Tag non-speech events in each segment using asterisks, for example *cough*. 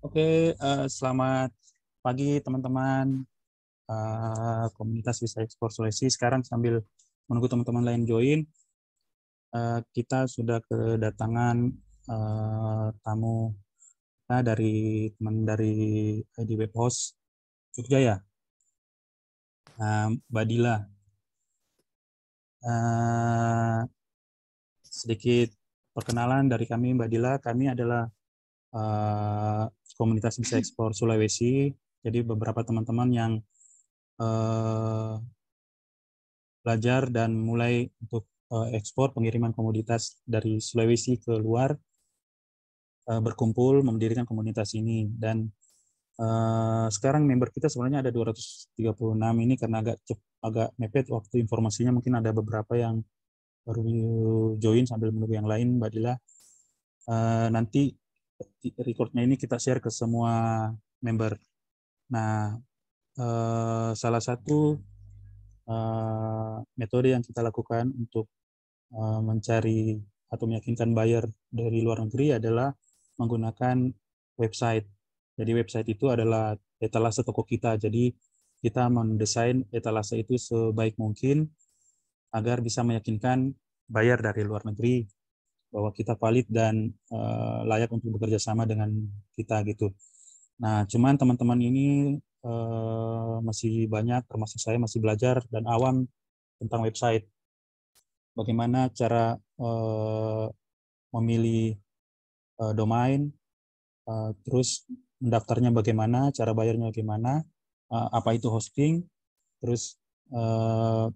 Oke, okay, uh, eh, selamat pagi teman-teman uh, komunitas Bisa Ekspor Sulawesi. Sekarang sambil menunggu teman-teman lain join, uh, kita sudah kedatangan uh, tamu kita dari teman dari ID Web Host Jogja ya, uh, Mbak Dila. Uh, sedikit perkenalan dari kami Mbak Dila, kami adalah uh, komunitas bisa ekspor Sulawesi. Jadi beberapa teman-teman yang uh, belajar dan mulai untuk uh, eh, ekspor pengiriman komoditas dari Sulawesi ke luar uh, berkumpul mendirikan komunitas ini dan uh, sekarang member kita sebenarnya ada 236 ini karena agak cep, agak mepet waktu informasinya mungkin ada beberapa yang baru join sambil menunggu yang lain Mbak Dila. nanti recordnya ini kita share ke semua member. Nah, eh, salah satu eh, metode yang kita lakukan untuk eh, mencari atau meyakinkan buyer dari luar negeri adalah menggunakan website. Jadi website itu adalah etalase toko kita. Jadi kita mendesain etalase itu sebaik mungkin agar bisa meyakinkan buyer dari luar negeri bahwa kita valid dan uh, layak untuk bekerja sama dengan kita gitu. Nah, cuman teman-teman ini uh, masih banyak, termasuk saya masih belajar dan awam tentang website. Bagaimana cara uh, memilih uh, domain, uh, terus mendaftarnya bagaimana, cara bayarnya bagaimana, uh, apa itu hosting, terus uh,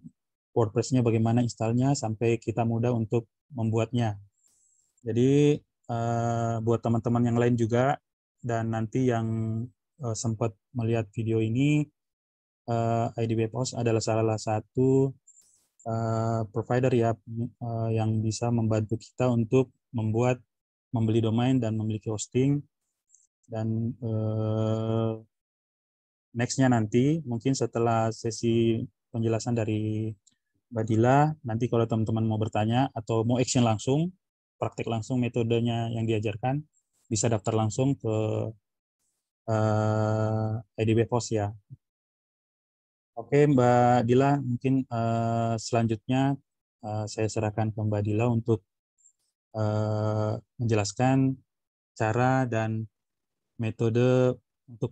WordPress-nya bagaimana installnya sampai kita mudah untuk membuatnya jadi uh, buat teman-teman yang lain juga dan nanti yang uh, sempat melihat video ini uh, eh, IDB POS adalah salah satu uh, provider ya uh, yang bisa membantu kita untuk membuat membeli domain dan memiliki hosting dan uh, nextnya nanti mungkin setelah sesi penjelasan dari Badila nanti kalau teman-teman mau bertanya atau mau action langsung praktik langsung metodenya yang diajarkan bisa daftar langsung ke uh, eh, IDB POS ya. Oke Mbak Dila, mungkin uh, selanjutnya uh, saya serahkan ke Mbak Dila untuk uh, menjelaskan cara dan metode untuk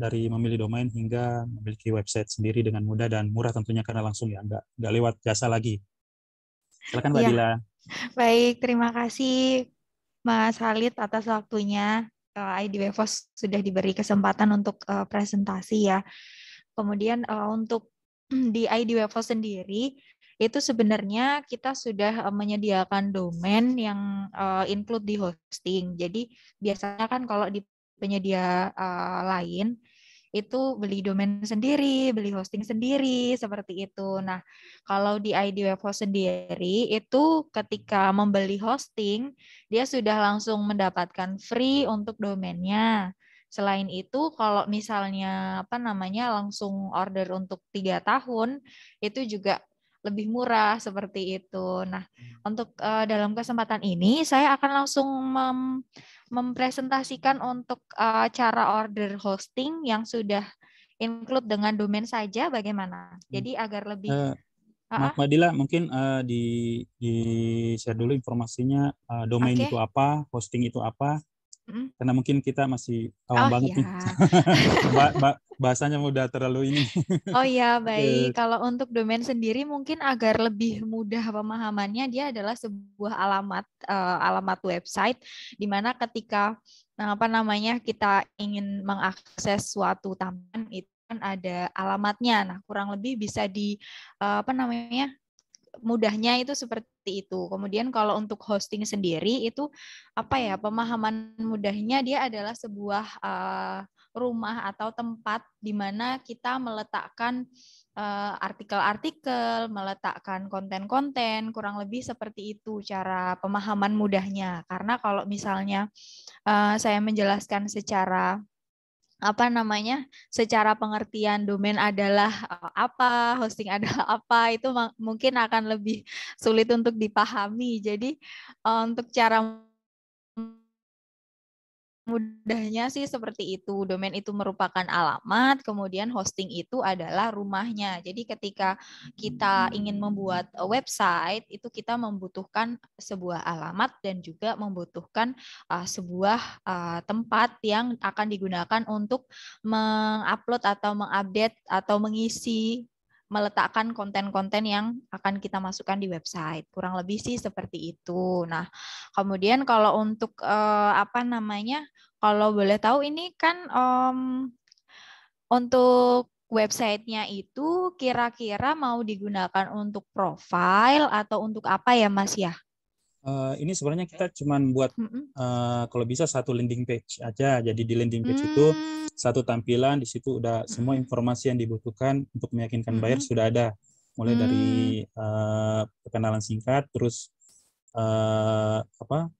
dari memilih domain hingga memiliki website sendiri dengan mudah dan murah tentunya karena langsung ya, nggak, nggak lewat jasa lagi. Silakan Mbak ya. Dila. Baik, terima kasih Mas Halid atas waktunya. Eh, IDW Fos sudah diberi kesempatan untuk uh, presentasi ya. Kemudian uh, untuk *clears throat* di IDW Fos sendiri itu sebenarnya kita sudah uh, menyediakan domain yang uh, include di hosting. Jadi biasanya kan kalau di penyedia uh, lain itu beli domain sendiri, beli hosting sendiri, seperti itu. Nah, kalau di ID Webhost sendiri itu ketika membeli hosting, dia sudah langsung mendapatkan free untuk domainnya. Selain itu, kalau misalnya apa namanya langsung order untuk tiga tahun, itu juga lebih murah seperti itu. Nah, hmm. untuk uh, dalam kesempatan ini saya akan langsung mem mempresentasikan untuk uh, cara order hosting yang sudah include dengan domain saja bagaimana? Hmm. Jadi agar lebih uh, eh, Maaf Madila, mungkin uh, di di share dulu informasinya uh, domain okay. itu apa, hosting itu apa, Hmm? Karena mungkin kita masih awam oh, banget iya. nih. *laughs* bahasanya mudah terlalu ini. *laughs* oh iya, baik. Kalau untuk domain sendiri mungkin agar lebih mudah pemahamannya dia adalah sebuah alamat uh, alamat website di mana ketika eh, apa namanya kita ingin mengakses suatu taman itu kan ada alamatnya. Nah, kurang lebih bisa di uh, apa namanya? mudahnya itu seperti itu. Kemudian kalau untuk hosting sendiri itu apa ya pemahaman mudahnya dia adalah sebuah eh, rumah atau tempat di mana kita meletakkan eh, artikel-artikel, meletakkan konten-konten, kurang lebih seperti itu cara pemahaman mudahnya. Karena kalau misalnya eh, saya menjelaskan secara apa namanya secara pengertian domain adalah eh, apa hosting *laughs* adalah apa itu mungkin akan lebih sulit untuk dipahami jadi eh, untuk cara Mudahnya sih seperti itu. Domain itu merupakan alamat, kemudian hosting itu adalah rumahnya. Jadi ketika kita ingin membuat website, itu kita membutuhkan sebuah alamat dan juga membutuhkan uh, sebuah uh, tempat yang akan digunakan untuk mengupload atau mengupdate atau mengisi meletakkan konten-konten yang akan kita masukkan di website. Kurang lebih sih seperti itu. Nah, kemudian kalau untuk eh, apa namanya? Kalau boleh tahu ini kan um, untuk websitenya itu kira-kira mau digunakan untuk profile atau untuk apa ya Mas ya? uh, ini sebenarnya kita cuma buat uh, kalau bisa satu landing page aja. Jadi di landing page hmm. itu satu tampilan di situ udah semua informasi yang dibutuhkan untuk meyakinkan hmm. buyer sudah ada. Mulai hmm. dari uh, eh, perkenalan singkat, terus uh, apa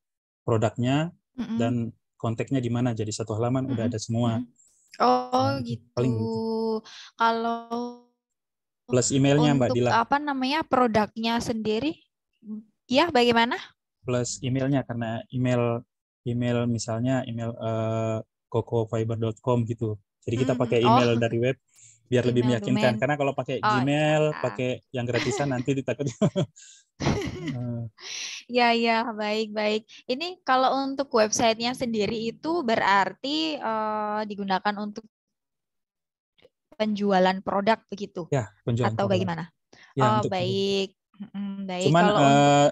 produknya hmm. dan kontaknya di mana. Jadi satu halaman hmm. udah ada semua. Oh uh, gitu. Paling gitu. Kalau plus emailnya Mbak Dila. Apa namanya produknya sendiri Iya, bagaimana? Plus emailnya karena email email misalnya email uh, eh, kokofiber.com gitu. Jadi kita hmm. pakai oh. email oh. dari web biar email lebih meyakinkan. Domain. Karena kalau pakai oh, Gmail, ya. pakai yang gratisan *laughs* nanti ditakut. ya *laughs* ya iya. baik baik. Ini kalau untuk websitenya sendiri itu berarti uh, digunakan untuk penjualan produk begitu? Ya penjualan atau produk. bagaimana? Ya, oh baik. Baik, Cuman kalau... uh,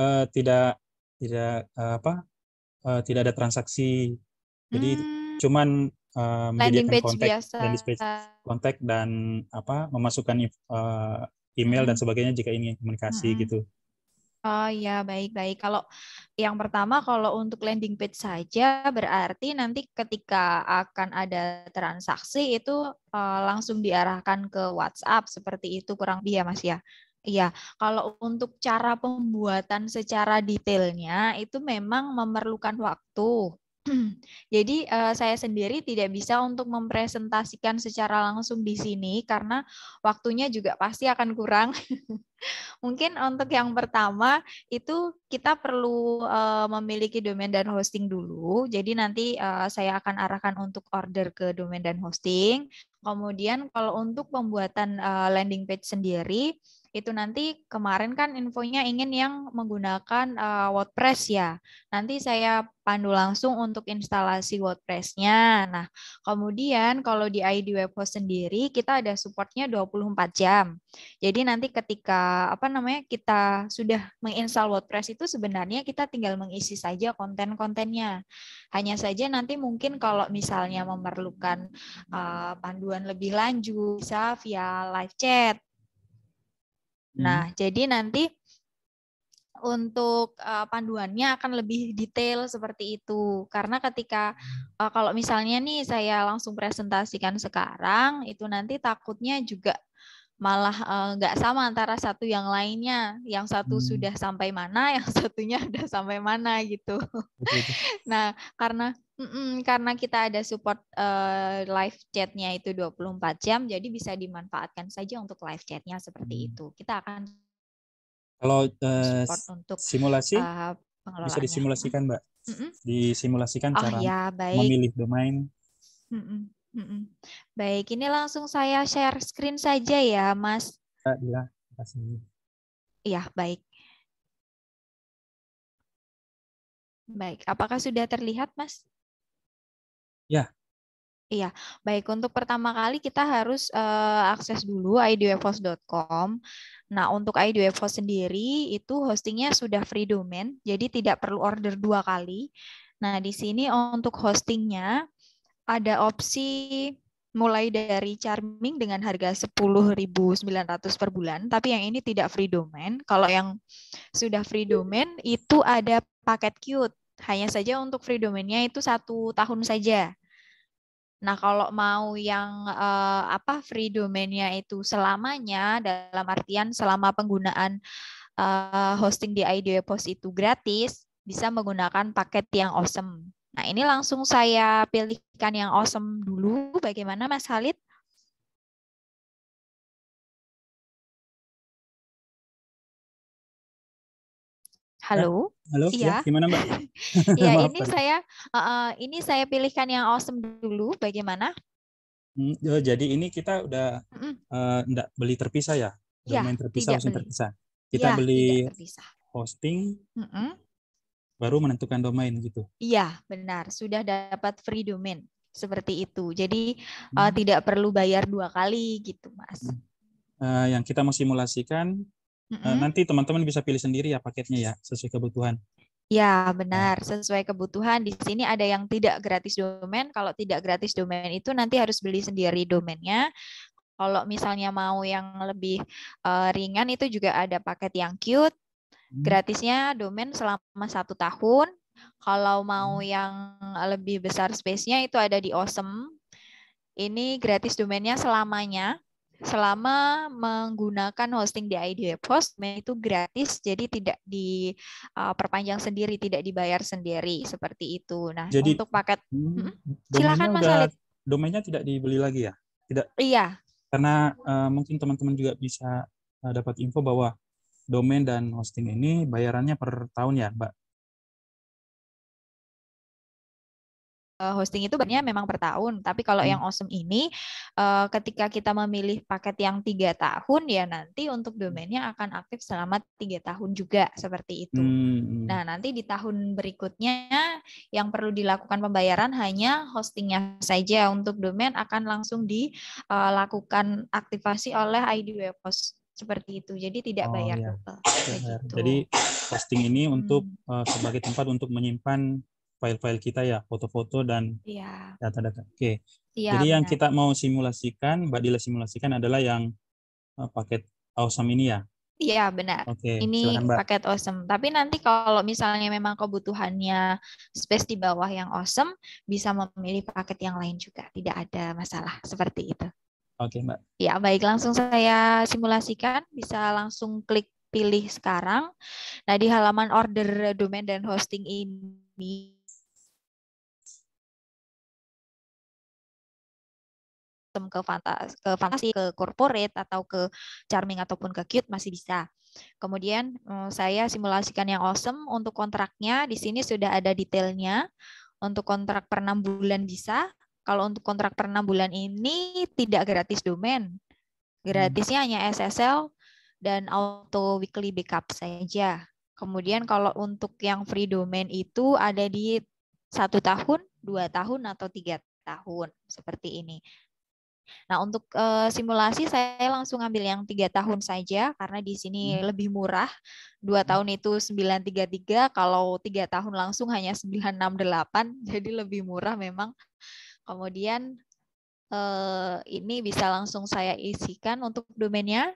uh, tidak tidak uh, apa uh, tidak ada transaksi. Jadi hmm. cuman uh, menyediakan kontak biasa. dan kontak dan apa memasukkan uh, email dan sebagainya jika ingin komunikasi hmm. gitu. Oh ya baik-baik. Kalau yang pertama kalau untuk landing page saja berarti nanti ketika akan ada transaksi itu uh, langsung diarahkan ke WhatsApp seperti itu kurang lebih ya Mas ya. Iya, kalau untuk cara pembuatan secara detailnya itu memang memerlukan waktu. *clears throat* Jadi eh, saya sendiri tidak bisa untuk mempresentasikan secara langsung di sini karena waktunya juga pasti akan kurang. *laughs* Mungkin untuk yang pertama itu kita perlu eh, memiliki domain dan hosting dulu. Jadi nanti eh, saya akan arahkan untuk order ke domain dan hosting. Kemudian kalau untuk pembuatan eh, landing page sendiri itu nanti kemarin kan infonya ingin yang menggunakan uh, WordPress ya. Nanti saya pandu langsung untuk instalasi WordPress-nya. Nah, kemudian kalau di ID Webhost sendiri kita ada supportnya 24 jam. Jadi nanti ketika apa namanya kita sudah menginstal WordPress itu sebenarnya kita tinggal mengisi saja konten-kontennya. Hanya saja nanti mungkin kalau misalnya memerlukan uh, panduan lebih lanjut bisa via live chat Nah, hmm. jadi nanti untuk uh, panduannya akan lebih detail seperti itu. Karena ketika uh, kalau misalnya nih saya langsung presentasikan sekarang, itu nanti takutnya juga malah eh, nggak uh, sama antara satu yang lainnya. Yang satu hmm. sudah sampai mana, *laughs* yang satunya sudah sampai mana gitu. nah, karena Mm-mm, karena kita ada support uh, live chatnya itu 24 jam, jadi bisa dimanfaatkan saja untuk live chatnya seperti hmm. itu. Kita akan kalau uh, untuk simulasi uh, bisa disimulasikan, Mbak. Mm-mm. Disimulasikan oh, cara ya, baik. memilih domain. Mm-mm. Mm-mm. Baik, ini langsung saya share screen saja ya, Mas. Iya, Iya, baik. Baik, apakah sudah terlihat, Mas? Ya. Iya, baik. Untuk pertama kali kita harus uh, akses dulu idwebhost.com. Nah, untuk idwebhost sendiri itu hostingnya sudah free domain, jadi tidak perlu order dua kali. Nah, di sini untuk hostingnya ada opsi mulai dari Charming dengan harga 10.900 per bulan, tapi yang ini tidak free domain. Kalau yang sudah free domain itu ada paket cute. Hanya saja untuk free domainnya itu satu tahun saja. Nah, kalau mau yang uh, apa free domainnya itu selamanya dalam artian selama penggunaan uh, hosting di IDW Post itu gratis, bisa menggunakan paket yang awesome. Nah, ini langsung saya pilihkan yang awesome dulu. Bagaimana Mas Halid? Halo? Halo, ya. ya, gimana Mbak? *laughs* *laughs* Iya, ini tadi. saya uh, ini saya pilihkan yang awesome dulu. Bagaimana? Hmm, oh, jadi ini kita udah mm. uh, beli terpisah ya? Domain iya, ya, iya, terpisah, hosting terpisah. Kita ya, beli terpisah. hosting. Mm -mm. Baru menentukan domain gitu. Iya, benar. Sudah dapat free domain seperti itu. Jadi eh, hmm. uh, tidak perlu bayar dua kali gitu, Mas. Hmm. Uh, yang kita mau simulasikan Mm-hmm. Nanti teman-teman bisa pilih sendiri ya paketnya ya sesuai kebutuhan. Ya, nah. benar. Sesuai kebutuhan. Di sini ada yang tidak gratis domain. Kalau tidak gratis domain itu nanti harus beli sendiri domainnya. Kalau misalnya mau yang lebih uh, ringan itu juga ada paket yang cute. Hmm. Gratisnya domain selama satu tahun. Kalau mau hmm. yang lebih besar space-nya itu ada di Awesome. Ini gratis domainnya selamanya selama menggunakan hosting di IDWeb Host itu gratis jadi tidak diperpanjang uh, sendiri tidak dibayar sendiri seperti itu. Nah, jadi, untuk paket hmm, hmm? silakan Mas Alit. Domainnya tidak dibeli lagi ya? Tidak. Iya. Karena uh, mungkin teman-teman juga bisa uh, dapat info bahwa domain dan hosting ini bayarannya per tahun ya, Mbak. Eh, hosting itu banyak memang per tahun. Tapi kalau hmm. yang awesome ini uh, ketika kita memilih paket yang tiga tahun ya nanti untuk hmm. domainnya akan aktif selama tiga tahun juga seperti itu. Hmm, hmm. Nah nanti di tahun berikutnya yang perlu dilakukan pembayaran hanya hostingnya saja untuk domain akan langsung dilakukan eh, aktivasi oleh ID Webhost seperti itu. Jadi tidak oh, bayar oh, iya. Gitu. Jadi hosting ini untuk hmm. uh, sebagai tempat untuk menyimpan file-file kita ya, foto-foto dan iya. data-data. Yeah. Oke. Okay. Iya, yeah, Jadi benar. yang kita mau simulasikan, Mbak Dila simulasikan adalah yang eh, paket Awesome ini ya. Iya benar. Okay, ini Silahkan, paket awesome. Tapi nanti kalau misalnya memang kebutuhannya space di bawah yang awesome, bisa memilih paket yang lain juga. Tidak ada masalah seperti itu. Oke Mbak. Ya baik langsung saya simulasikan. Bisa langsung klik pilih sekarang. Nah di halaman order domain dan hosting ini custom ke fantasi, ke fantasi, ke corporate atau ke charming ataupun ke cute masih bisa. Kemudian eh, saya simulasikan yang awesome untuk kontraknya di sini sudah ada detailnya. Untuk kontrak per 6 bulan bisa. Kalau untuk kontrak per 6 bulan ini tidak gratis domain. Gratisnya hanya SSL dan auto weekly backup saja. Kemudian kalau untuk yang free domain itu ada di satu tahun, dua tahun, atau tiga tahun seperti ini. Nah, untuk uh, simulasi saya langsung ambil yang tiga tahun saja karena di sini hmm. lebih murah. Dua hmm. tahun itu 933, kalau tiga tahun langsung hanya 968, *laughs* jadi lebih murah memang. Kemudian uh, ini bisa langsung saya isikan untuk domainnya.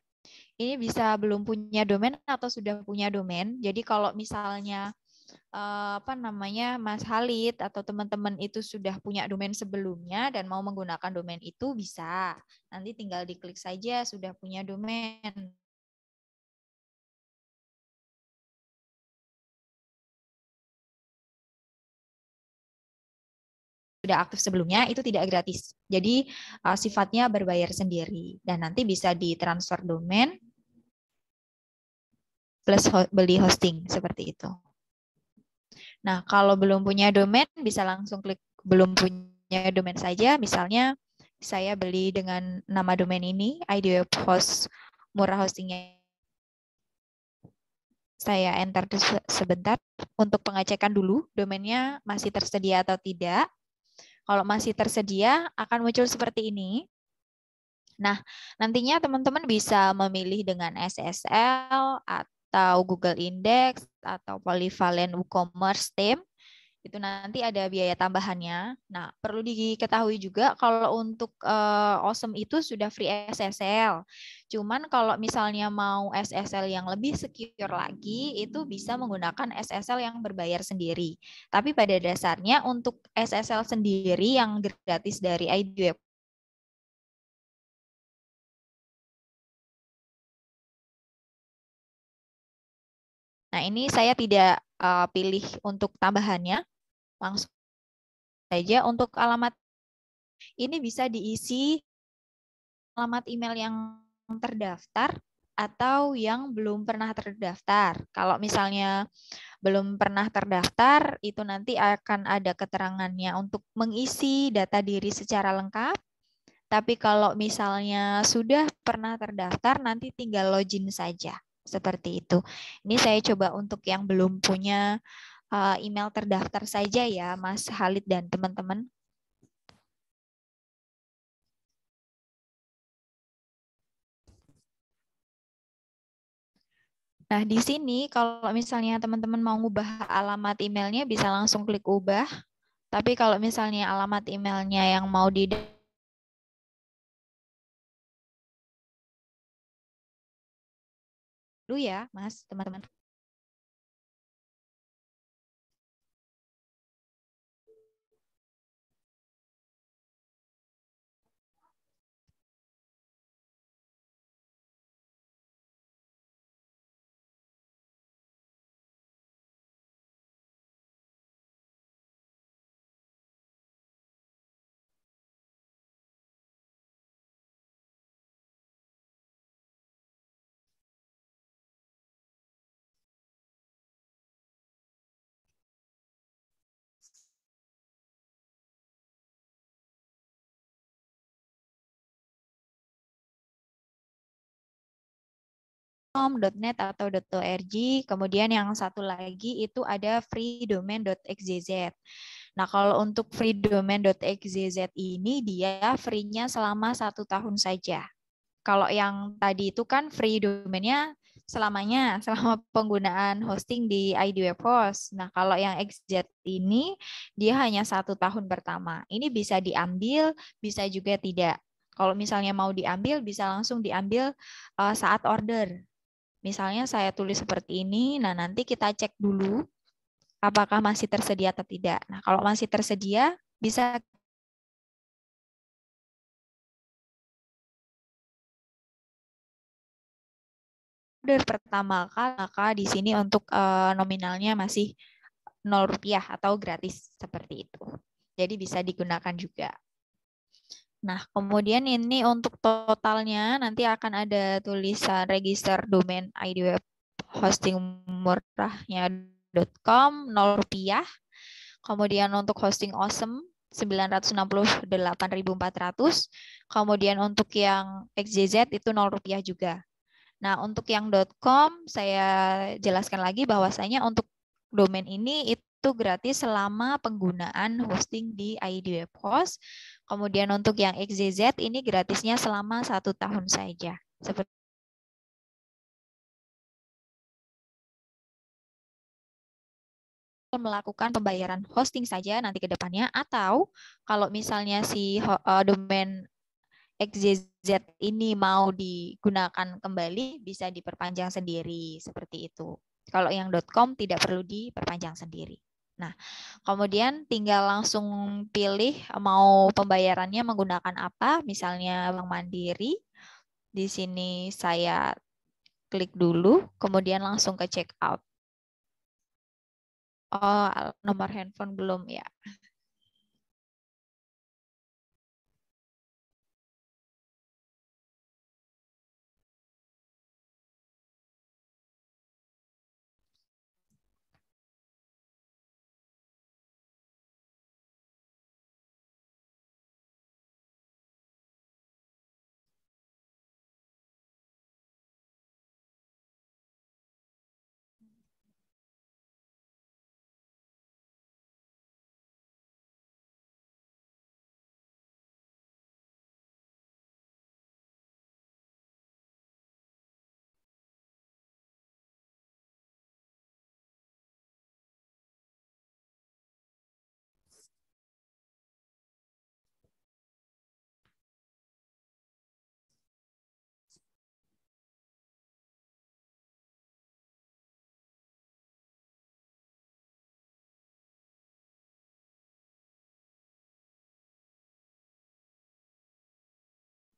Ini bisa belum punya domain atau sudah punya domain. Jadi kalau misalnya Eh, apa namanya Mas Halid atau teman-teman itu sudah punya domain sebelumnya dan mau menggunakan domain itu bisa. Nanti tinggal diklik saja sudah punya domain. sudah aktif sebelumnya itu tidak gratis. Jadi eh, sifatnya berbayar sendiri dan nanti bisa ditransfer domain plus beli hosting seperti itu. Nah, kalau belum punya domain bisa langsung klik belum punya domain saja. Misalnya saya beli dengan nama domain ini, ID host murah hostingnya. Saya enter sebentar untuk pengecekan dulu domainnya masih tersedia atau tidak. Kalau masih tersedia akan muncul seperti ini. Nah, nantinya teman-teman bisa memilih dengan SSL atau atau Google Index atau Polyvalent WooCommerce Team itu nanti ada biaya tambahannya. Nah, perlu diketahui juga kalau untuk uh, Awesome itu sudah free SSL. Cuman kalau misalnya mau SSL yang lebih secure lagi, itu bisa menggunakan SSL yang berbayar sendiri. Tapi pada dasarnya untuk SSL sendiri yang gratis dari IDWeb Nah, ini saya tidak uh, pilih untuk tambahannya. Langsung saja untuk alamat ini bisa diisi alamat email yang terdaftar atau yang belum pernah terdaftar. Kalau misalnya belum pernah terdaftar, itu nanti akan ada keterangannya untuk mengisi data diri secara lengkap. Tapi kalau misalnya sudah pernah terdaftar, nanti tinggal login saja seperti itu. Ini saya coba untuk yang belum punya eh, email terdaftar saja ya, Mas Halid dan teman-teman. Nah, di sini kalau misalnya teman-teman mau ubah alamat emailnya bisa langsung klik ubah. Tapi kalau misalnya alamat emailnya yang mau di dulu ya, Mas, teman-teman. .com, .net atau .org. Kemudian yang satu lagi itu ada xzz. Nah, kalau untuk xzz ini dia free-nya selama satu tahun saja. Kalau yang tadi itu kan free domainnya selamanya, *laughs* selama penggunaan hosting di ID Web Nah, kalau yang XZ ini, dia hanya satu tahun pertama. Ini bisa diambil, bisa juga tidak. Kalau misalnya mau diambil, bisa langsung diambil eh, saat order. Misalnya saya tulis seperti ini, nah nanti kita cek dulu apakah masih tersedia atau tidak. Nah, kalau masih tersedia, bisa order pertama maka di sini untuk eh, nominalnya masih 0 rupiah atau gratis seperti itu. Jadi bisa digunakan juga. Nah, kemudian ini untuk totalnya nanti akan ada tulisan register domain ID web hosting murahnya 0 rupiah. Kemudian untuk hosting awesome 968.400. Kemudian untuk yang XJZ itu 0 rupiah juga. Nah, untuk yang .com saya jelaskan lagi bahwasanya untuk domain ini itu itu gratis selama penggunaan hosting di ID Webhost. Kemudian untuk yang XZZ ini gratisnya selama satu tahun saja. Seperti melakukan pembayaran hosting saja nanti ke depannya atau kalau misalnya si e, domain xzz ini mau digunakan kembali bisa diperpanjang sendiri seperti itu. Kalau yang .com tidak perlu diperpanjang sendiri. Nah, kemudian tinggal langsung pilih e, mau pembayarannya menggunakan apa, misalnya Bank Mandiri. Di sini saya klik dulu, kemudian langsung ke check out. Oh, nomor handphone belum ya.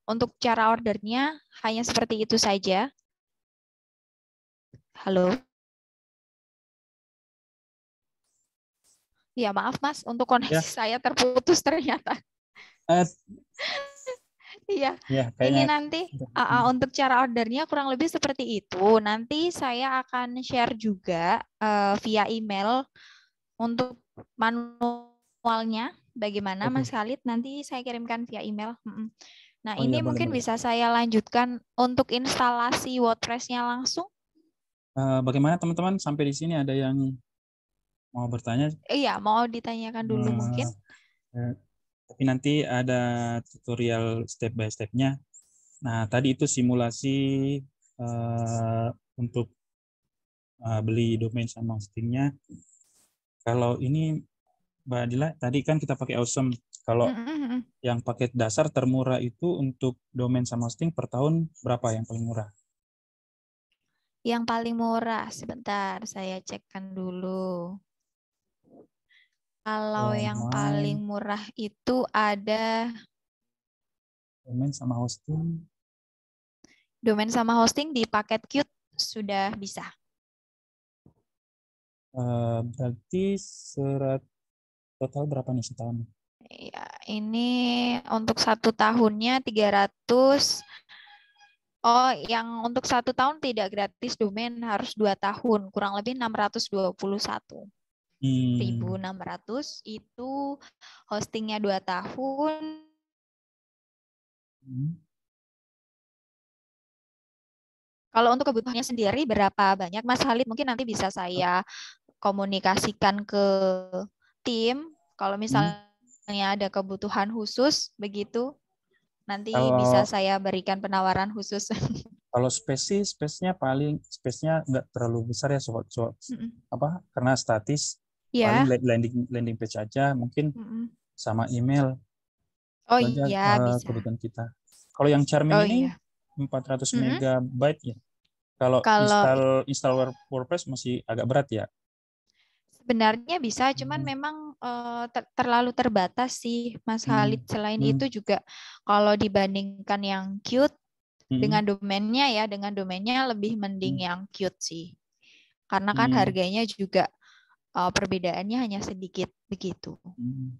Untuk cara ordernya hanya seperti itu saja. Halo? Ya, maaf Mas, untuk koneksi ya. saya terputus ternyata. Uh, *laughs* Iya. Ya, Ini nanti uh, untuk cara ordernya kurang lebih seperti itu. Nanti saya akan share juga uh, via email untuk manualnya. Bagaimana okay. Mas Khalid? Nanti saya kirimkan via email. Nah, oh, ini iya, mungkin bisa boleh. saya lanjutkan untuk instalasi WordPress-nya langsung. Uh, bagaimana teman-teman sampai di sini ada yang mau bertanya? Iya, mau ditanyakan dulu uh, mungkin. Uh, tapi nanti ada tutorial step by step-nya. Nah, tadi itu simulasi uh, untuk uh, beli domain sama hosting-nya. Kalau ini Mbak Adila, tadi kan kita pakai Awesome. Kalau mm-hmm. yang paket dasar termurah itu untuk domain sama hosting per tahun berapa yang paling murah? Yang paling murah sebentar saya cekkan dulu. Kalau oh, yang my. paling murah itu ada domain sama hosting. Domain sama hosting di paket Qt sudah bisa. Uh, berarti serat total berapa nih setahun? ya, ini untuk satu tahunnya 300 Oh, yang untuk satu tahun tidak gratis domain harus dua tahun, kurang lebih 621. Hmm. 1.600 itu hostingnya dua tahun. Hmm. Kalau untuk kebutuhannya sendiri berapa banyak Mas Halid? Mungkin nanti bisa saya komunikasikan ke tim. Kalau misalnya hmm misalnya ada kebutuhan khusus begitu, nanti kalau, bisa saya berikan penawaran khusus. *laughs* kalau spesi, spesnya paling spesnya nggak terlalu besar ya sobat sobat. Mm -mm. Apa? Karena statis. Yeah. Paling landing landing page aja mungkin mm -mm. sama email. Oh iya eh, bisa. Kebutuhan kita. Kalau yang charming oh, ini iya. 400 megabyte ya. Kalau, kalau install install WordPress masih agak berat ya sebenarnya bisa cuman hmm. memang uh, ter terlalu terbatas sih Mas hmm. Halid selain hmm. itu juga kalau dibandingkan yang cute hmm. dengan domainnya ya dengan domainnya lebih mending hmm. yang cute sih karena kan hmm. harganya juga uh, perbedaannya hanya sedikit begitu hmm.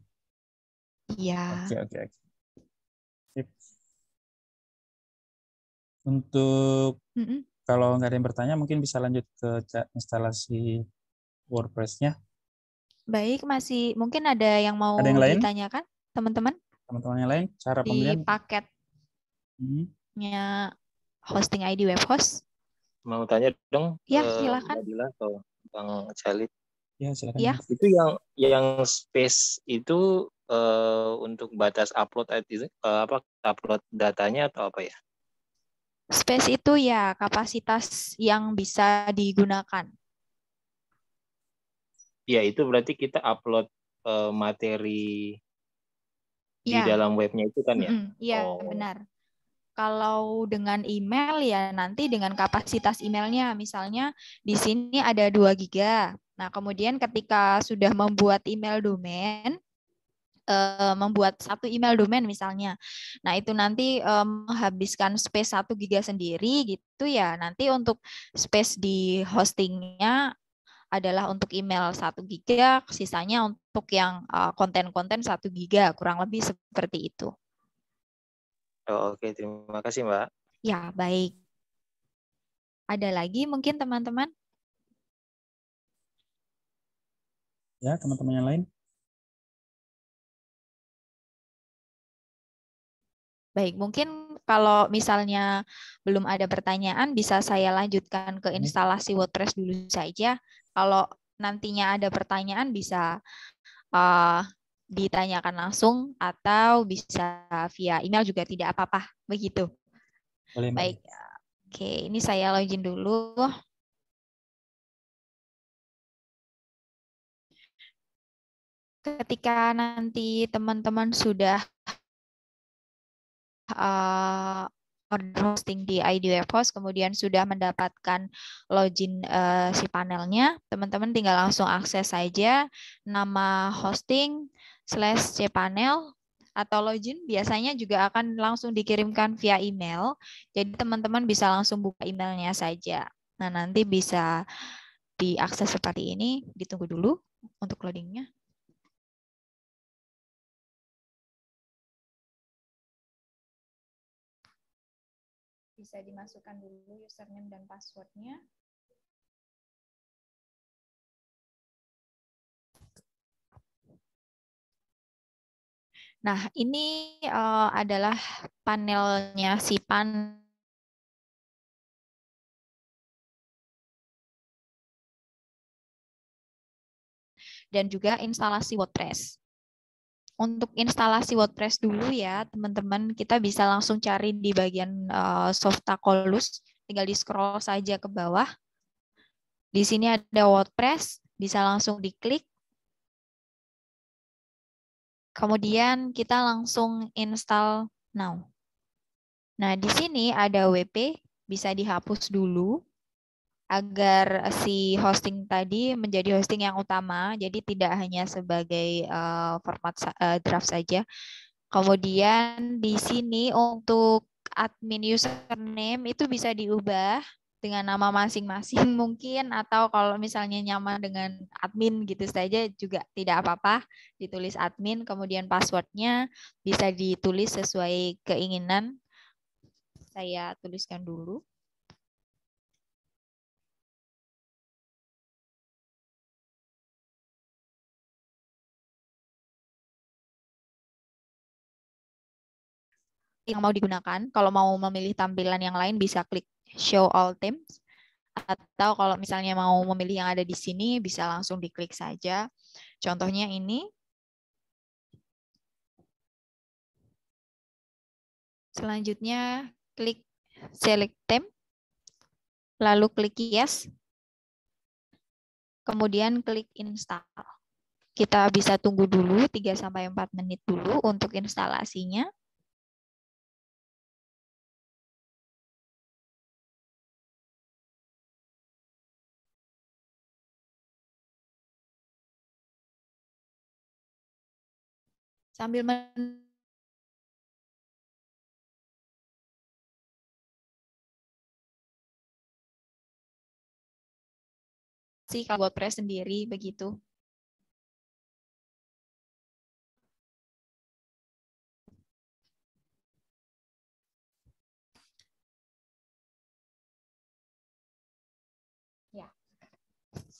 iya hmm. oke okay, oke okay. Untuk mm -mm. kalau nggak ada yang bertanya, mungkin bisa lanjut ke instalasi WordPress-nya. Baik, masih mungkin ada yang mau ada yang lain? ditanyakan teman-teman? Teman-teman yang lain cara di pembelian? Di paketnya hmm. hosting ID web host. Mau tanya dong? Ya, silahkan. Eh, silakan. Adila atau Bang Jalid. Ya, silakan. Ya. Itu yang yang space itu uh, untuk batas upload uh, apa upload datanya atau apa ya? Space itu ya kapasitas yang bisa digunakan ya itu berarti kita upload uh, materi ya. di iya. dalam webnya itu kan ya? Iya, mm -hmm. oh. benar. Kalau dengan email ya nanti dengan kapasitas emailnya, misalnya di sini ada 2 giga. Nah, kemudian ketika sudah membuat email domain, uh, membuat satu email domain misalnya. Nah, itu nanti um, menghabiskan space 1 giga sendiri gitu ya. Nanti untuk space di hostingnya adalah untuk email 1 giga, sisanya untuk yang eh, konten-konten satu 1 giga, kurang lebih seperti itu. Oh, Oke, okay. terima kasih Mbak. Ya, baik. Ada lagi mungkin teman-teman? Ya, teman-teman yang lain. Baik, mungkin kalau misalnya belum ada pertanyaan, bisa saya lanjutkan ke instalasi WordPress dulu saja. Kalau nantinya ada pertanyaan bisa uh, ditanyakan langsung atau bisa via email juga tidak apa-apa begitu. Boleh, Baik. Oke, ini saya login dulu. Ketika nanti teman-teman sudah uh, order hosting di ID Web Host, kemudian sudah mendapatkan login uh, si panelnya, teman-teman tinggal langsung akses saja nama hosting slash cpanel atau login biasanya juga akan langsung dikirimkan via email. Jadi teman-teman bisa langsung buka emailnya saja. Nah nanti bisa diakses seperti ini. Ditunggu dulu untuk loadingnya. bisa dimasukkan dulu username dan passwordnya. Nah, ini uh, adalah panelnya si pan dan juga instalasi WordPress untuk instalasi WordPress dulu ya, teman-teman, kita bisa langsung cari di bagian uh, eh, Softacolus, tinggal di-scroll saja ke bawah. Di sini ada WordPress, bisa langsung diklik. Kemudian kita langsung install now. Nah, di sini ada WP, bisa dihapus dulu agar eh, si hosting tadi menjadi hosting yang utama, jadi tidak hanya sebagai uh, format uh, draft saja. Kemudian di sini untuk admin username itu bisa diubah dengan nama masing-masing *laughs* mungkin atau kalau misalnya nyaman dengan admin gitu saja juga tidak apa-apa ditulis admin kemudian passwordnya bisa ditulis sesuai keinginan saya tuliskan dulu yang mau digunakan. Kalau mau memilih tampilan yang lain bisa klik show all themes atau kalau misalnya mau memilih yang ada di sini bisa langsung diklik saja. Contohnya ini. Selanjutnya klik select theme lalu klik yes. Kemudian klik install. Kita bisa tunggu dulu 3 sampai 4 menit dulu untuk instalasinya. sambil men sih kalau buat sendiri begitu.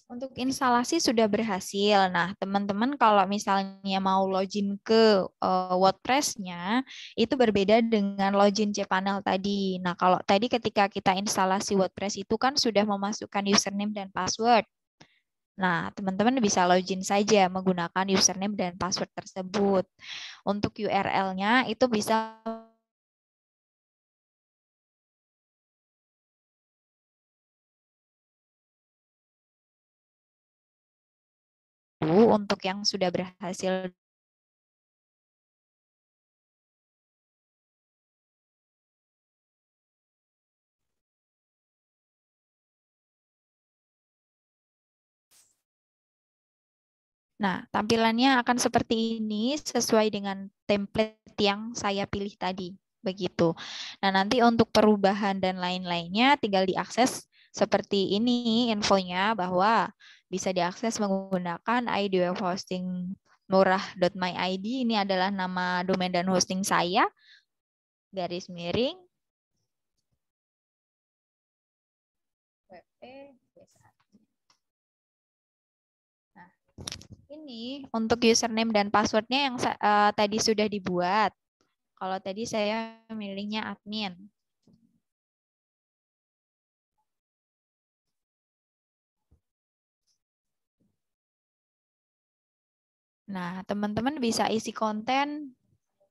Untuk instalasi sudah berhasil. Nah, teman-teman kalau misalnya mau login ke uh, WordPress-nya, itu berbeda dengan login cPanel tadi. Nah, kalau tadi ketika kita instalasi WordPress itu kan sudah memasukkan username dan password. Nah, teman-teman bisa login saja menggunakan username dan password tersebut. Untuk URL-nya itu bisa untuk yang sudah berhasil Nah, tampilannya akan seperti ini sesuai dengan template yang saya pilih tadi. Begitu. Nah, nanti untuk perubahan dan lain-lainnya tinggal diakses seperti ini infonya bahwa bisa diakses menggunakan ID web hosting murah.myid. Ini adalah nama domain dan hosting saya. Garis miring. Nah, ini untuk username dan passwordnya yang uh, tadi sudah dibuat. Kalau tadi saya milihnya admin. Nah, teman-teman bisa isi konten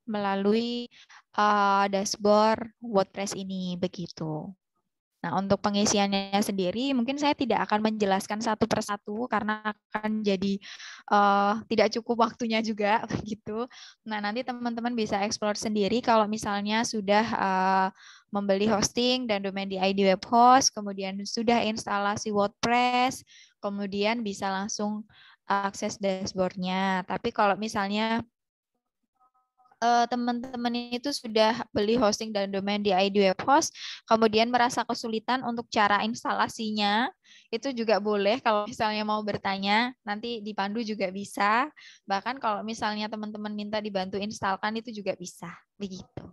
melalui uh, dashboard WordPress ini begitu. Nah, untuk pengisiannya sendiri mungkin saya tidak akan menjelaskan satu persatu karena akan jadi uh, tidak cukup waktunya juga *laughs* begitu. Nah, nanti teman-teman bisa explore sendiri kalau misalnya sudah uh, membeli hosting dan domain di ID web host, kemudian sudah instalasi WordPress, kemudian bisa langsung akses dashboardnya. Tapi kalau misalnya eh, teman-teman uh, itu sudah beli hosting dan domain di ID Webhost, kemudian merasa kesulitan untuk cara instalasinya, itu juga boleh kalau misalnya mau bertanya, nanti dipandu juga bisa. Bahkan kalau misalnya teman-teman minta dibantu instalkan itu juga bisa, begitu.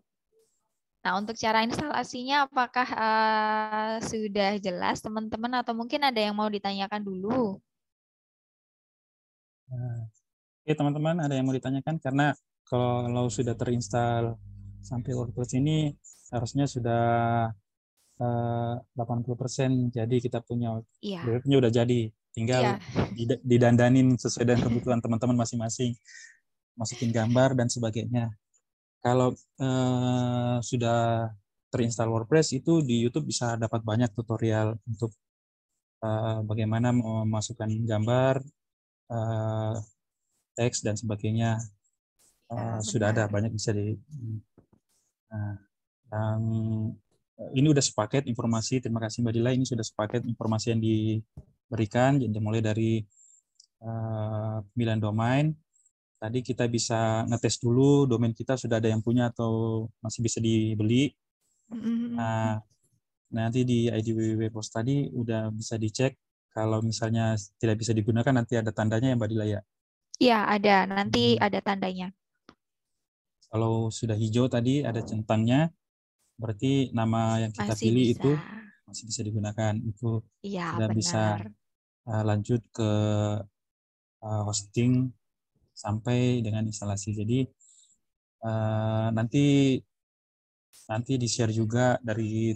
Nah, untuk cara instalasinya apakah uh, sudah jelas teman-teman atau mungkin ada yang mau ditanyakan dulu? oke teman-teman ada yang mau ditanyakan karena kalau lo sudah terinstall sampai WordPress ini harusnya sudah eh, uh, 80% jadi kita punya yeah. webnya udah jadi tinggal yeah. didandanin sesuai dengan kebutuhan teman-teman masing-masing masukin gambar dan sebagainya kalau uh, sudah terinstall WordPress itu di YouTube bisa dapat banyak tutorial untuk uh, bagaimana memasukkan gambar Eh, teks dan sebagainya uh, sudah ada banyak bisa di hmm. nah, yang eh, ini udah sepaket informasi terima kasih mbak Dila ini sudah sepaket informasi yang diberikan jadi mulai dari uh, pemilihan domain tadi kita bisa ngetes dulu domain kita sudah ada yang punya atau masih bisa dibeli mm-hmm. nah nanti di ID WWW Post tadi udah bisa dicek kalau misalnya tidak bisa digunakan nanti ada tandanya ya Mbak Dila ya? Iya, ada. Nanti hmm. ada tandanya. Kalau sudah hijau tadi ada centangnya, berarti nama yang kita masih pilih bisa. itu masih bisa digunakan. Itu ya, sudah benar. bisa uh, eh, lanjut ke uh, hosting sampai dengan instalasi. Jadi uh, nanti nanti di share juga dari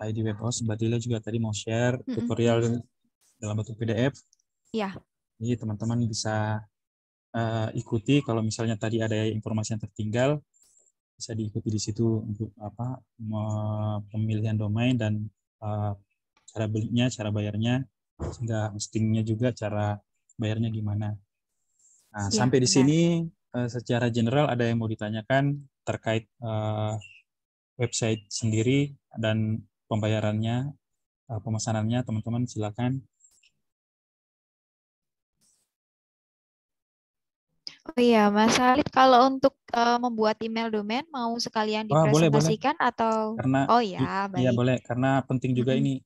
ID Webhost. Host. Mbak Dila juga tadi mau share tutorial mm -hmm dalam bentuk PDF. Iya. Jadi teman-teman bisa uh, ikuti kalau misalnya tadi ada informasi yang tertinggal bisa diikuti di situ untuk apa pemilihan domain dan uh, cara belinya, cara bayarnya, sehingga hostingnya juga cara bayarnya gimana. Nah, ya, sampai di sini sini uh, eh, secara general ada yang mau ditanyakan terkait uh, website sendiri dan pembayarannya, uh, pemesanannya, teman-teman silakan. Oh iya, Mas Halid, kalau untuk uh, membuat email domain mau sekalian dipresentasikan oh, atau karena, Oh iya, iya baik. Iya, boleh karena penting juga ini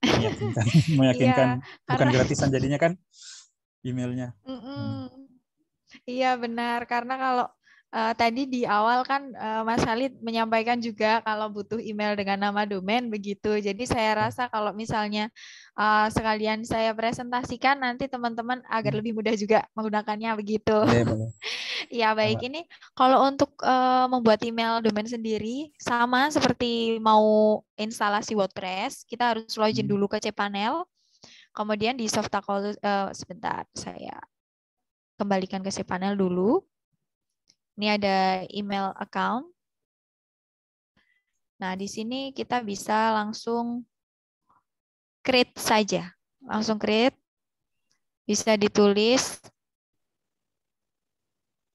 meyakinkan, *laughs* iya, meyakinkan iya, bukan karena... gratisan jadinya kan emailnya. Mm -mm. Hmm. Iya benar, karena kalau uh, tadi di awal kan uh, Mas Khalid menyampaikan juga kalau butuh email dengan nama domain begitu. Jadi saya hmm. rasa kalau misalnya uh, sekalian saya presentasikan nanti teman-teman agar hmm. lebih mudah juga menggunakannya begitu. Ya, ya *laughs* baik ini kalau untuk uh, membuat email domain sendiri sama seperti mau instalasi WordPress, kita harus login hmm. dulu ke cPanel. Kemudian di Softaco uh, sebentar saya kembalikan ke cPanel dulu. Ini ada email account. Nah, di sini kita bisa langsung create saja. Langsung create. Bisa ditulis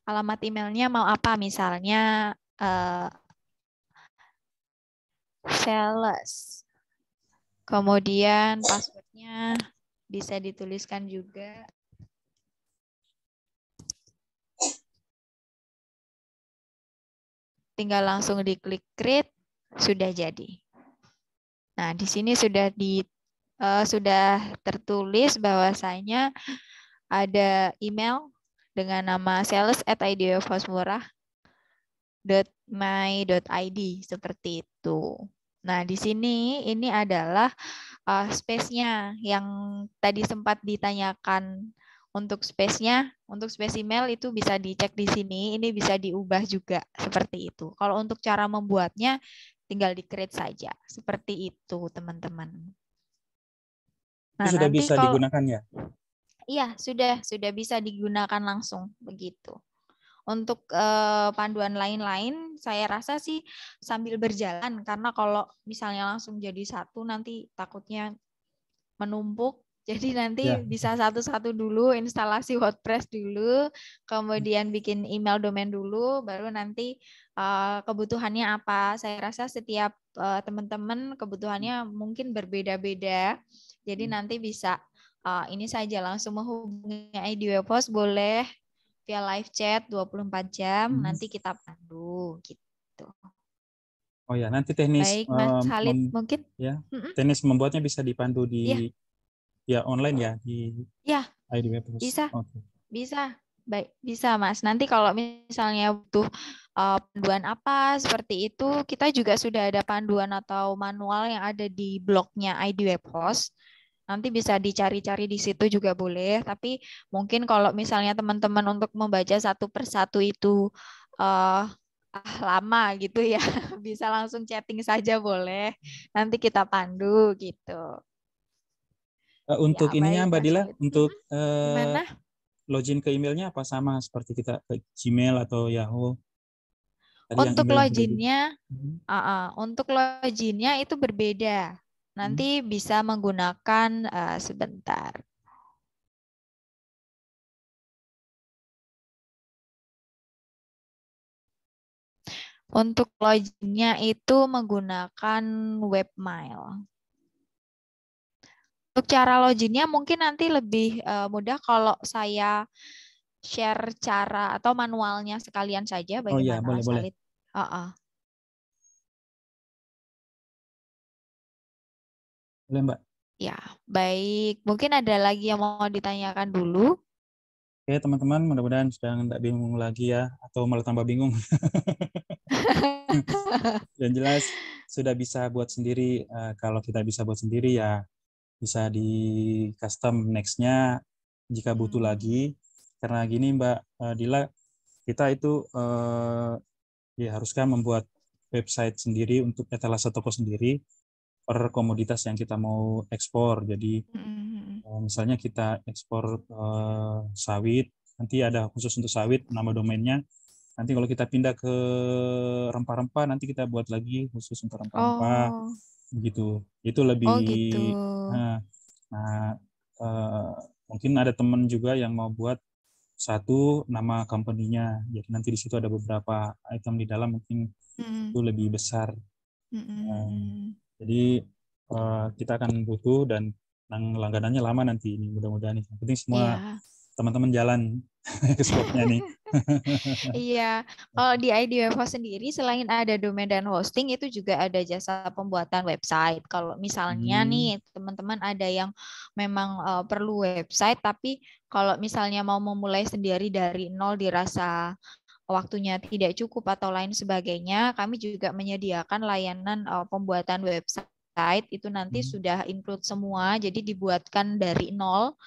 alamat emailnya mau apa. Misalnya uh, sales. Kemudian passwordnya bisa dituliskan juga tinggal langsung diklik create, sudah jadi. Nah, di sini sudah di uh, sudah tertulis bahwasanya ada email dengan nama sales@ideofosmurah.my.id seperti itu. Nah, di sini ini adalah uh, space-nya yang tadi sempat ditanyakan untuk space-nya, untuk space email itu bisa dicek di sini. Ini bisa diubah juga seperti itu. Kalau untuk cara membuatnya, tinggal di-create saja. Seperti itu, teman-teman. Nah, sudah bisa kalau, digunakan ya? Iya, sudah sudah bisa digunakan langsung begitu. Untuk eh, panduan lain-lain, saya rasa sih sambil berjalan karena kalau misalnya langsung jadi satu nanti takutnya menumpuk jadi nanti ya. bisa satu-satu dulu instalasi WordPress dulu, kemudian bikin email domain dulu, baru nanti uh, kebutuhannya apa. Saya rasa setiap uh, teman-teman kebutuhannya mungkin berbeda-beda. Jadi hmm. nanti bisa uh, ini saja langsung menghubungi ID Webhost boleh via live chat 24 jam hmm. nanti kita pandu gitu. Oh ya, nanti teknis Baik, Mas mungkin ya. Teknis membuatnya bisa dipandu di yeah ya online ya di ya IDW bisa okay. bisa baik bisa mas nanti kalau misalnya butuh uh, panduan apa seperti itu kita juga sudah ada panduan atau manual yang ada di blognya ID Webhost nanti bisa dicari-cari di situ juga boleh tapi mungkin kalau misalnya teman-teman untuk membaca satu persatu itu uh, ah, lama gitu ya *laughs* bisa langsung chatting saja boleh nanti kita pandu gitu Eh, ya, untuk ya, ininya Mbak Dila, itu. untuk uh, login ke emailnya apa sama seperti kita ke Gmail atau Yahoo? Tadi untuk loginnya, uh, uh, untuk loginnya itu berbeda. Nanti hmm. bisa menggunakan uh, sebentar. Untuk loginnya itu menggunakan webmail. Untuk cara loginnya mungkin nanti lebih uh, mudah kalau saya share cara atau manualnya sekalian saja bagaimana oh, iya, boleh, boleh. Uh -uh. Boleh, Mbak. Ya, baik. Mungkin ada lagi yang mau ditanyakan dulu. Oke, teman-teman, mudah-mudahan sudah tidak bingung lagi ya, atau malah tambah bingung. Dan *laughs* jelas sudah bisa buat sendiri. Eh, kalau kita bisa buat sendiri ya, bisa di custom nextnya jika hmm. butuh lagi karena gini Mbak eh, Dila kita itu eh, diharuskan ya membuat website sendiri untuk etalase toko sendiri per komoditas yang kita mau ekspor jadi hmm eh, misalnya kita ekspor eh, sawit nanti ada khusus untuk sawit nama domainnya nanti kalau kita pindah ke rempah-rempah nanti kita buat lagi khusus untuk rempah-rempah oh gitu itu lebih oh, gitu. nah, nah uh, mungkin ada teman juga yang mau buat satu nama company-nya jadi ya, nanti di situ ada beberapa item di dalam mungkin mm. itu lebih besar mm -mm. jadi uh, kita akan butuh dan langganannya lama nanti ini mudah-mudahan yang penting semua iya. teman-teman yeah. jalan scope *laughs* nih. *laughs* iya, kalau di IDWFO sendiri selain ada domain dan hosting itu juga ada jasa pembuatan website. Kalau misalnya hmm. nih teman-teman ada yang memang uh, perlu website tapi kalau misalnya mau memulai sendiri dari nol dirasa waktunya tidak cukup atau lain sebagainya, kami juga menyediakan layanan uh, pembuatan website itu nanti hmm. sudah include semua, jadi dibuatkan dari nol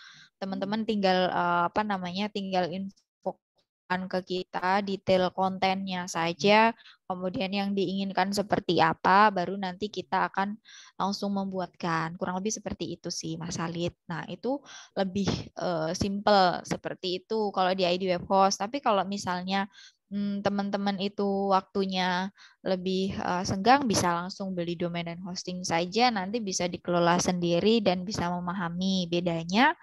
teman-teman tinggal eh, apa namanya tinggal infokan ke kita detail kontennya saja hmm. kemudian yang diinginkan seperti apa baru nanti kita akan langsung membuatkan kurang lebih seperti itu sih Mas Salit nah itu lebih uh, simple seperti itu kalau di ID web host tapi kalau misalnya Hmm, teman-teman itu waktunya lebih eh, senggang bisa langsung beli domain dan hosting saja nanti bisa dikelola sendiri dan bisa memahami bedanya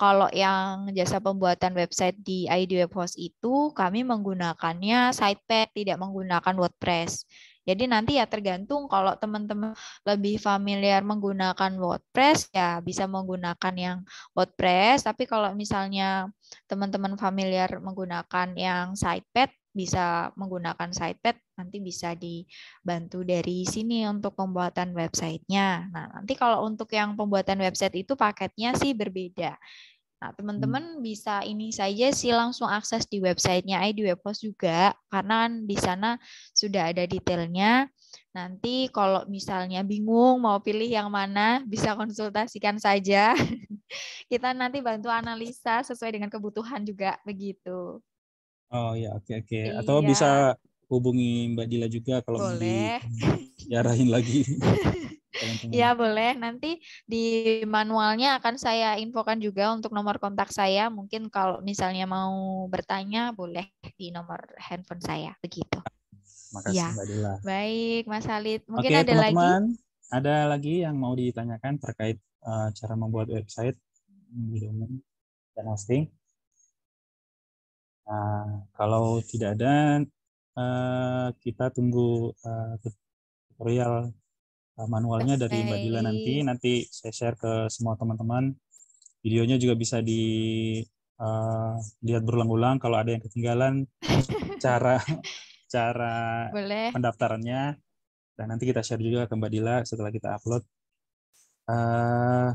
kalau yang jasa pembuatan website di ID Webhost itu kami menggunakannya sitepad tidak menggunakan WordPress jadi nanti ya tergantung kalau teman-teman lebih familiar menggunakan WordPress ya bisa menggunakan yang WordPress, tapi kalau misalnya teman-teman familiar menggunakan yang Sitepad bisa menggunakan Sitepad, nanti bisa dibantu dari sini untuk pembuatan websitenya. Nah, nanti kalau untuk yang pembuatan website itu paketnya sih berbeda. Nah, hmm. teman-teman bisa ini saja sih langsung akses di websitenya eh, ID Webhost juga, karena kan di sana sudah ada detailnya. Nanti kalau misalnya bingung mau pilih yang mana, bisa konsultasikan saja. *laughs* Kita nanti bantu analisa sesuai dengan kebutuhan juga, begitu. Oh ya, oke okay, oke. Okay. Iya. Atau bisa hubungi Mbak Dila juga kalau Boleh. mau diarahin lagi. *laughs* ya boleh. Nanti di manualnya akan saya infokan juga untuk nomor kontak saya. Mungkin kalau misalnya mau bertanya boleh di nomor handphone saya. Begitu. Makasih ya. Mbak Dila. Baik Mas Halid. Mungkin Oke, ada teman -teman, lagi. Ada lagi yang mau ditanyakan terkait uh, cara membuat website di domain dan hosting. Nah, kalau tidak ada, uh, kita tunggu uh, tutorial Eh, manualnya dari Mbak Dila nanti. Nanti saya share ke semua teman-teman. Videonya juga bisa di uh, lihat berulang-ulang kalau ada yang ketinggalan *laughs* cara cara Boleh. pendaftarannya. Dan nanti kita share juga ke Mbak Dila setelah kita upload. Uh,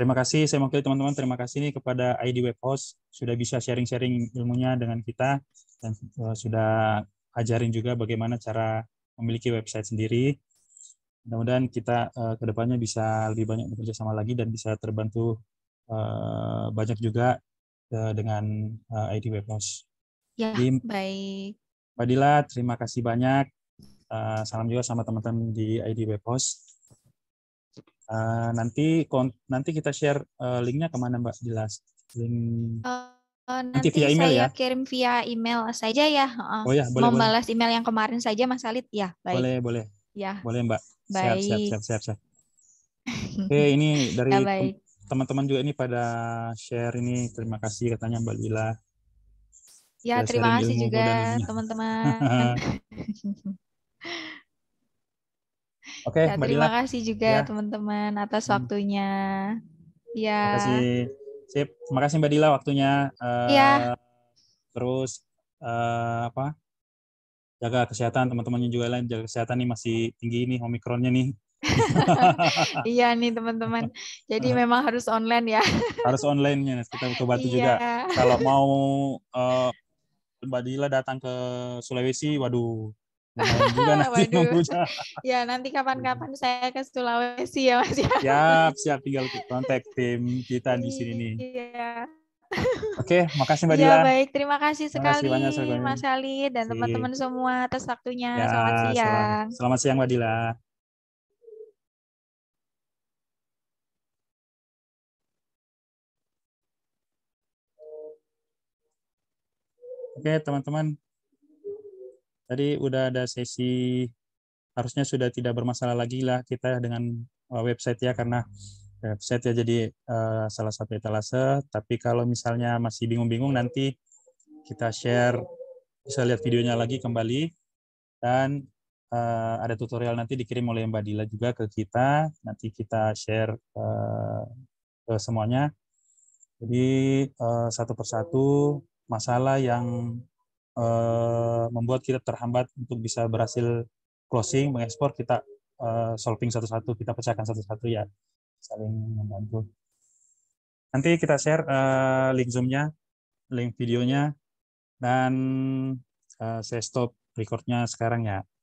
terima kasih, saya mewakili teman-teman. Terima kasih nih kepada ID Web Host sudah bisa sharing-sharing ilmunya dengan kita dan uh, sudah ajarin juga bagaimana cara memiliki website sendiri mudah-mudahan kita uh, eh, kedepannya bisa lebih banyak bekerja sama lagi dan bisa terbantu uh, banyak juga uh, dengan uh, ID Webnos. Ya, Jadi, baik. Mbak Dila, terima kasih banyak. Uh, salam juga sama teman-teman di ID Webhost. Uh, nanti nanti kita share uh, linknya kemana Mbak Dilas? Link... Uh, uh, nanti, nanti via email saya ya? kirim via email saja ya. Uh, oh ya, boleh. Membalas boleh. email yang kemarin saja Mas Alit ya. Baik. Boleh boleh. Ya. Boleh Mbak. Baik. Siap, siap, siap, siap. *laughs* Oke, ini dari teman-teman juga ini pada share ini. Terima kasih katanya Mbak Lila. Ya, Sudah terima kasih juga teman-teman. *laughs* Oke, okay, ya, terima kasih juga ya. teman-teman atas hmm. waktunya. Ya. Terima kasih. Sip, terima kasih Mbak Dila waktunya. Uh, Terus uh, apa? jaga kesehatan teman-temannya juga lain jaga kesehatan nih masih tinggi nih omikronnya nih *laughs* iya nih teman-teman. Jadi nah. memang harus online ya. harus online ya. Kita ke Batu iya. juga. Kalau mau uh, Mbak Dila datang ke Sulawesi, waduh. Juga *laughs* nanti ya nanti kapan-kapan saya ke Sulawesi ya Mas ya. Siap, siap tinggal kontak tim kita di sini iya, nih. Iya. Oke, okay, makasih Mbak iya, Dila. Ya, baik. Terima kasih sekali terima kasih banyak, Mas Ali dan teman-teman semua atas waktunya. Ya, selamat siang. Selamat, selamat siang Mbak Dila. Oke, okay, teman-teman. Tadi udah ada sesi harusnya sudah tidak bermasalah lagi lah kita dengan uh, website ya karena website ya jadi uh, salah satu etalase tapi kalau misalnya masih bingung-bingung nanti kita share bisa lihat videonya lagi kembali dan uh, ada tutorial nanti dikirim oleh Mbak Dila juga ke kita nanti kita share uh, ke semuanya jadi uh, satu persatu masalah yang uh, membuat kita terhambat untuk bisa berhasil closing mengekspor kita uh, solving satu-satu kita pecahkan satu-satu ya saling membantu. Nanti kita share uh, link Zoom-nya, link videonya, dan uh, saya stop recordnya sekarang ya.